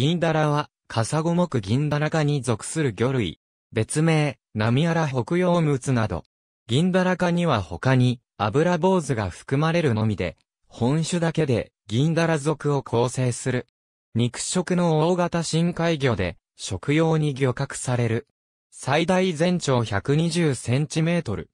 銀だらは、カサゴ目銀だら科に属する魚類。別名、ナミアラ北洋ムツなど。銀だら科には他に、油坊主が含まれるのみで、本種だけで、銀だら属を構成する。肉食の大型深海魚で、食用に漁獲される。最大全長120センチメートル。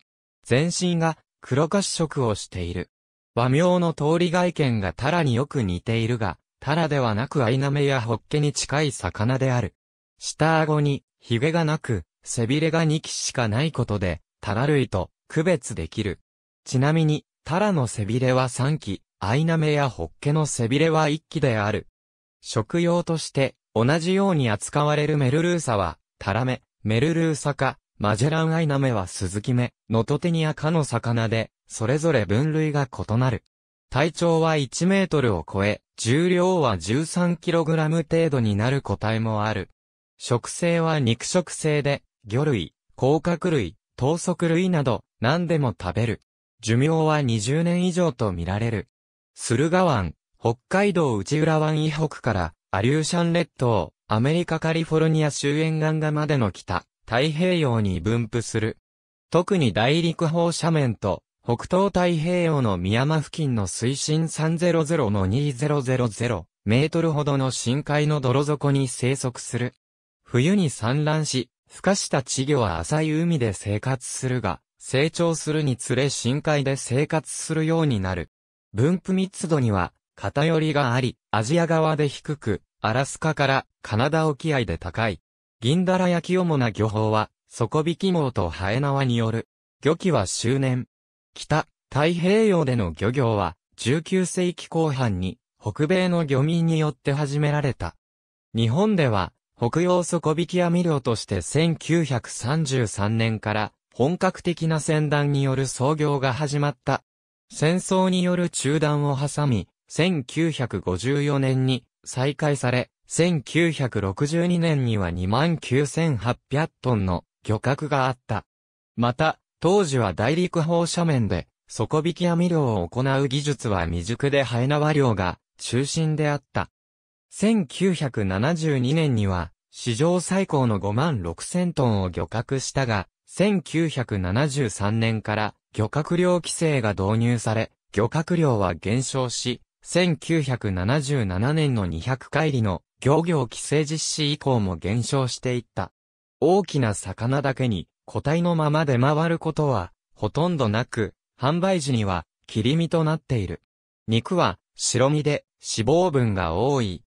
全身が黒褐色をしている。和名の通り外見がタラによく似ているが、タラではなくアイナメやホッケに近い魚である。下顎に、ヒゲがなく、背びれが2基しかないことで、タラ類と区別できる。ちなみに、タラの背びれは3基、アイナメやホッケの背びれは1基である。食用として、同じように扱われるメルルーサは、タラメ、メルルーサか、マジェランアイナメはスズキメ、ノトテニアかの魚で、それぞれ分類が異なる。体長は1メートルを超え、重量は1 3キログラム程度になる個体もある。食性は肉食性で、魚類、甲殻類、等足類など、何でも食べる。寿命は20年以上と見られる。駿河湾、北海道内浦湾以北から、アリューシャン列島、アメリカカリフォルニア周辺岸画までの北、太平洋に分布する。特に大陸方斜面と北東太平洋の宮間付近の水深300の2000メートルほどの深海の泥底に生息する。冬に産卵し、孵化した稚魚は浅い海で生活するが、成長するにつれ深海で生活するようになる。分布密度には偏りがあり、アジア側で低く、アラスカからカナダ沖合で高い。銀だら焼き主な漁法は、底引き網とハエ縄による。漁期は周年。北、太平洋での漁業は、19世紀後半に、北米の漁民によって始められた。日本では、北洋底引き網漁として1933年から本格的な船団による操業が始まった。戦争による中断を挟み、1954年に再開され、1962年には29,800トンの漁獲があった。また、当時は大陸放斜面で、底引き網漁を行う技術は未熟で生え縄漁が中心であった。1972年には、史上最高の5万6千トンを漁獲したが、1973年から漁獲量規制が導入され、漁獲量は減少し、1977年の200回りの漁業規制実施以降も減少していった。大きな魚だけに個体のまま出回ることは、ほとんどなく、販売時には、切り身となっている。肉は、白身で、脂肪分が多い。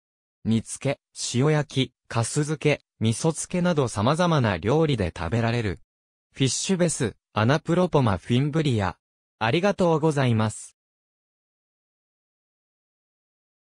煮付け、塩焼き、かす漬け、味噌漬けなど様々な料理で食べられる。フィッシュベス、アナプロポマフィンブリア。ありがとうございます。